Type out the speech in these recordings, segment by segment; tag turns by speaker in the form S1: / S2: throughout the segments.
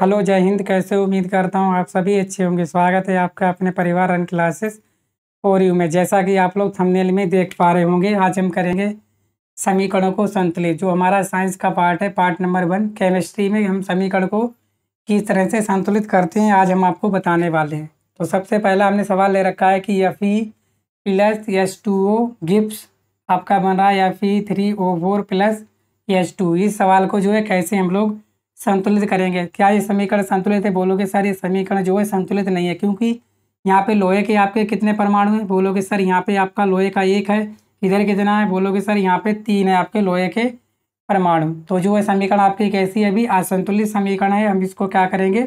S1: Hello जय हिंद कैसे उम्मीद करता हूँ आप सभी अच्छे होंगे स्वागत है आपका अपने परिवार रन क्लासेस और यू में जैसा कि आप लोग थंबनेल में देख पा रहे होंगे आज हम करेंगे समीकरणों को संतुलित जो हमारा साइंस का पार्ट है पार्ट नंबर वन केमिस्ट्री में हम समीकरण को किस तरह से संतुलित करते हैं आज हम आपको बताने वाले हैं तो सबसे पहला हमने सवाल ले रखा है कि F E plus S two O गिप्स आपका बन रहा है F E three O four plus S two इस सवाल को जो है कैसे हम लोग संतुलित करेंगे क्या ये समीकरण संतुलित है बोलोगे सर ये समीकरण जो है संतुलित नहीं है क्योंकि यहाँ पे लोहे के आपके कितने परमाणु हैं बोलोगे सर यहाँ पे आपका लोहे का एक है इधर कितना है बोलोगे सर यहाँ पे तीन है आपके लोहे के परमाणु तो जो है समीकरण आपकी कैसी है अभी असंतुलित समीकरण है हम इसको क्या करेंगे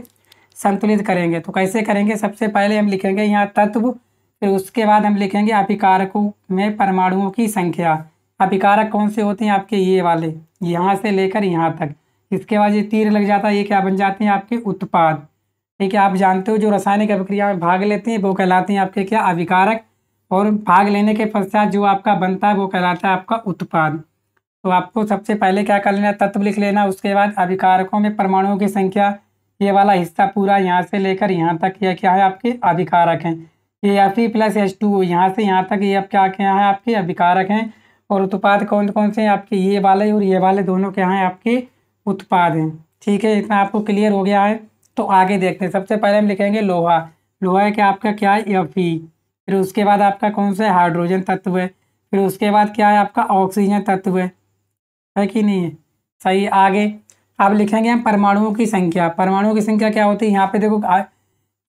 S1: संतुलित करेंगे तो कैसे करेंगे सबसे पहले हम लिखेंगे यहाँ तत्व फिर उसके बाद हम लिखेंगे अपिकारकों में परमाणुओं की संख्या अपिकारक कौन से होते हैं आपके ये वाले यहाँ से लेकर यहाँ तक इसके बाद ये तीर लग जाता है ये क्या बन जाते हैं आपके उत्पाद ठीक है आप जानते हो जो रासायनिक अभिक्रिया में भाग लेते हैं वो कहलाते हैं आपके क्या अविकारक और भाग लेने के पश्चात जो आपका बनता है वो कहलाता है आपका उत्पाद तो आपको सबसे पहले क्या कर लेना तत्व लिख लेना उसके बाद अभिकारकों में परमाणुओं की संख्या ये वाला हिस्सा पूरा यहाँ से लेकर यहाँ तक यह क्या है आपके अभिकारक हैं ये F E plus H two यहाँ से यहाँ तक ये आप क्या क्या है आपके अभिकारक हैं और उत्पाद कौन कौन से हैं आपके ये वाले और ये वाले दोनों क्या हैं आपके उत्पाद हैं ठीक है इतना आपको क्लियर हो गया है तो आगे देखते हैं सबसे पहले हम लिखेंगे लोहा लोहा क्या आपका क्या है एफ फिर उसके बाद आपका कौन सा है हाइड्रोजन तत्व है फिर उसके बाद क्या है आपका ऑक्सीजन तत्व है है कि नहीं है सही आगे अब लिखेंगे हम परमाणुओं की संख्या परमाणुओं की संख्या क्या होती है यहाँ पे देखो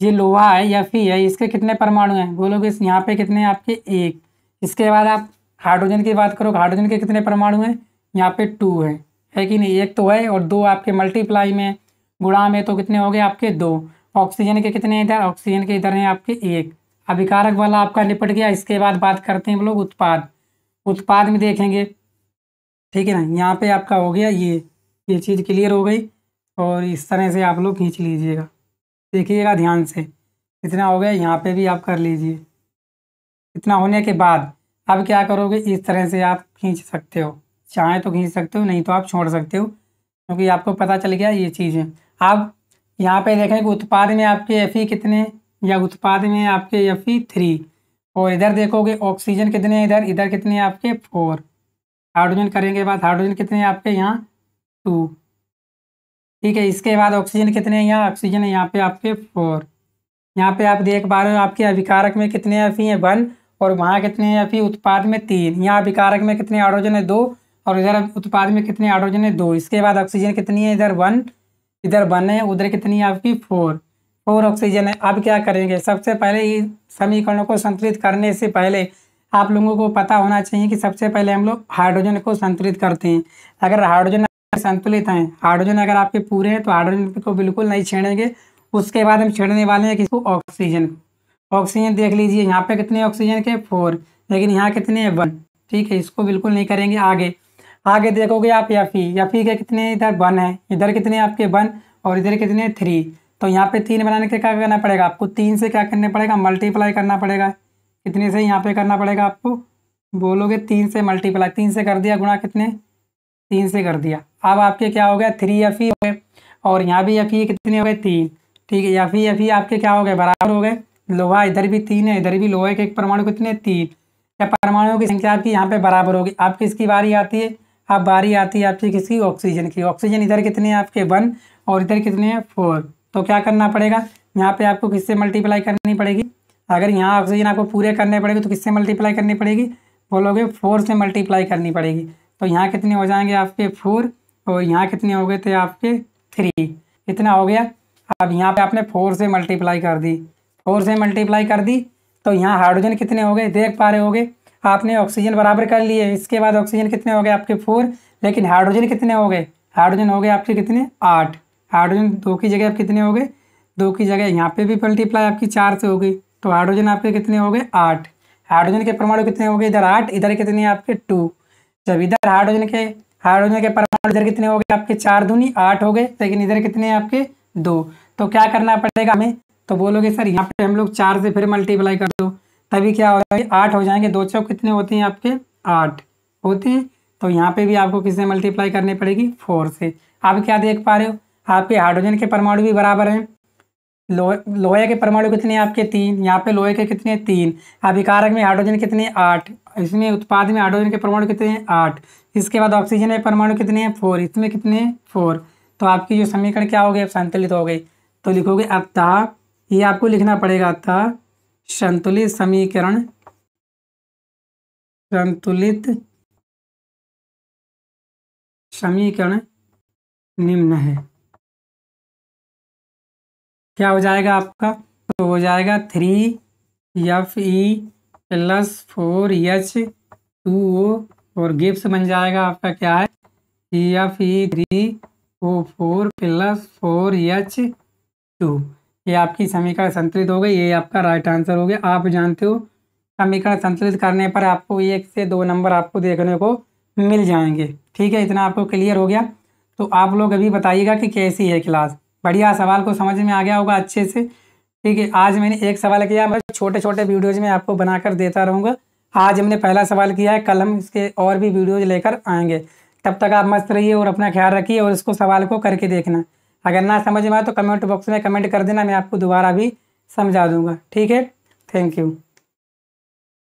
S1: ये लोहा है या फी है इसके कितने परमाणु हैं बोलोगे इस यहाँ पे कितने आपके एक इसके बाद आप हाइड्रोजन की बात करो हाइड्रोजन के कितने परमाणु हैं यहाँ पे टू है है कि नहीं एक तो है और दो आपके मल्टीप्लाई में गुणा में तो कितने हो गए आपके दो ऑक्सीजन के कितने इधर ऑक्सीजन के इधर हैं आपके एक अभिकारक वाला आपका निपट गया इसके बाद बात करते हैं हम लोग उत्पाद उत्पाद में देखेंगे ठीक है ना यहाँ पे आपका हो गया ये ये चीज़ क्लियर हो गई और इस तरह से आप लोग खींच लीजिएगा देखिएगा ध्यान से इतना हो गया यहाँ पे भी आप कर लीजिए इतना होने के बाद अब क्या करोगे इस तरह से आप खींच सकते हो चाहें तो खींच सकते हो नहीं तो आप छोड़ सकते हो क्योंकि आपको पता चल गया ये चीज़ है आप यहाँ पे देखें कि उत्पाद में आपके एफ कितने या उत्पाद में आपके एफ थ्री और इधर देखोगे ऑक्सीजन कितने इधर इधर कितने आपके फोर हाइड्रोजन करेंगे बाद हाइड्रोजन कितने आपके यहाँ टू ठीक है इसके बाद ऑक्सीजन कितने यहाँ ऑक्सीजन है यहाँ पे आपके फोर यहाँ पे आप देख पा रहे हो आपके अभिकारक में कितने एफ हैं वन और वहाँ कितने एफ उत्पाद में तीन यहाँ अभिकारक में कितने हाइड्रोजन है दो और इधर उत्पाद में कितने हाइड्रोजन है दो इसके बाद ऑक्सीजन कितनी है इधर वन इधर वन है उधर कितनी है आपकी फोर फोर ऑक्सीजन है अब क्या करेंगे सबसे पहले ये समीकरणों को संतुलित करने से पहले आप लोगों को पता होना चाहिए कि सबसे पहले हम लोग हाइड्रोजन को संतुलित करते हैं अगर हाइड्रोजन संतुलित हैं हाइड्रोजन अगर आपके पूरे हैं तो हाइड्रोजन को बिल्कुल नहीं छेड़ेंगे उसके बाद हम छेड़ने वाले हैं किसको ऑक्सीजन ऑक्सीजन देख लीजिए यहाँ पे कितने ऑक्सीजन के फोर लेकिन यहाँ कितने हैं वन ठीक है इसको बिल्कुल नहीं करेंगे आगे आगे देखोगे आप यफ़ी यफ़ी e. e के कितने इधर वन है इधर कितने आपके वन और इधर कितने थ्री तो यहाँ पे तीन बनाने के क्या करना पड़ेगा आपको तीन से क्या करना पड़ेगा मल्टीप्लाई करना पड़ेगा कितने से यहाँ पे करना पड़ेगा आपको बोलोगे तीन से मल्टीप्लाई तीन से कर दिया गुणा कितने तीन से कर दिया अब आपके क्या हो गया थ्री एफ फी हो गए और यहाँ भी एफ e कितने हो गए तीन ठीक है एफ ई एफ आपके क्या हो गए बराबर हो गए लोहा इधर भी तीन है इधर भी लोहे के एक परमाणु कितने तीन या परमाणुओं की संख्या आपकी यहाँ पे बराबर होगी आपकी इसकी बारी आती है अब बारी आती है आपकी किसकी ऑक्सीजन की ऑक्सीजन इधर कितने हैं आपके वन और इधर कितने हैं फोर तो क्या करना पड़ेगा यहाँ पे आपको किससे मल्टीप्लाई करनी पड़ेगी अगर यहाँ ऑक्सीजन आपको पूरे करने पड़ेगी तो किससे मल्टीप्लाई करनी पड़ेगी बोलोगे फोर से मल्टीप्लाई करनी पड़ेगी तो यहाँ कितने हो जाएंगे आपके फोर और यहाँ कितने हो गए थे आपके थ्री इतना हो गया अब यहाँ पर आपने फोर से मल्टीप्लाई कर दी फोर से मल्टीप्लाई कर दी तो यहाँ हाइड्रोजन कितने हो गए देख पा रहे गए आपने ऑक्सीजन बराबर कर लिए इसके बाद ऑक्सीजन कितने हो गए आपके फोर लेकिन हाइड्रोजन कितने हो गए हाइड्रोजन हो गए आपके कितने आठ हाइड्रोजन दो की जगह आप कितने हो गए दो की जगह यहाँ पे भी मल्टीप्लाई आपकी चार से होगी तो हाइड्रोजन आपके कितने हो गए आठ हाइड्रोजन के परमाणु कितने हो गए इधर आठ इधर कितने आपके टू जब इधर हाइड्रोजन के हाइड्रोजन के परमाणु इधर कितने हो गए आपके चार दूनी आठ हो गए लेकिन इधर कितने आपके दो तो क्या करना पड़ेगा हमें तो बोलोगे सर यहाँ पे हम लोग चार से फिर मल्टीप्लाई कर दो तभी क्या होगा आठ हो जाएंगे दो चौक कितने होते हैं आपके आठ होते हैं तो यहाँ पे भी आपको किससे मल्टीप्लाई करनी पड़ेगी फोर से आप क्या देख पा रहे हो आपके हाइड्रोजन के परमाणु भी बराबर हैं लो लोहे के परमाणु कितने आपके तीन यहाँ पे लोहे के कितने तीन अभिकारक में हाइड्रोजन कितने आठ इसमें उत्पाद में हाइड्रोजन के परमाणु कितने हैं आठ इसके बाद ऑक्सीजन के परमाणु कितने हैं फोर इसमें कितने हैं फोर तो आपकी जो समीकरण क्या हो गए संतुलित हो गए तो लिखोगे अतः ये आपको लिखना पड़ेगा अतः संतुलित समीकरण संतुलित समीकरण निम्न है क्या हो जाएगा आपका तो हो जाएगा three F E plus four H two O और गिप्स बन जाएगा आपका क्या है F E three O four plus four H two ये आपकी समीकरण संतुलित हो गई ये आपका राइट आंसर हो गया आप जानते हो समीकरण संतुलित करने पर आपको एक से दो नंबर आपको देखने को मिल जाएंगे ठीक है इतना आपको क्लियर हो गया तो आप लोग अभी बताइएगा कि कैसी है क्लास बढ़िया सवाल को समझ में आ गया होगा अच्छे से ठीक है आज मैंने एक सवाल किया बस छोटे छोटे वीडियोज़ में आपको बनाकर देता रहूँगा आज हमने पहला सवाल किया है कल हम इसके और भी वीडियोज लेकर आएंगे तब तक आप मस्त रहिए और अपना ख्याल रखिए और इसको सवाल को करके देखना अगर ना समझ में आए तो कमेंट बॉक्स में कमेंट कर देना मैं आपको दोबारा भी समझा दूंगा ठीक है थैंक यू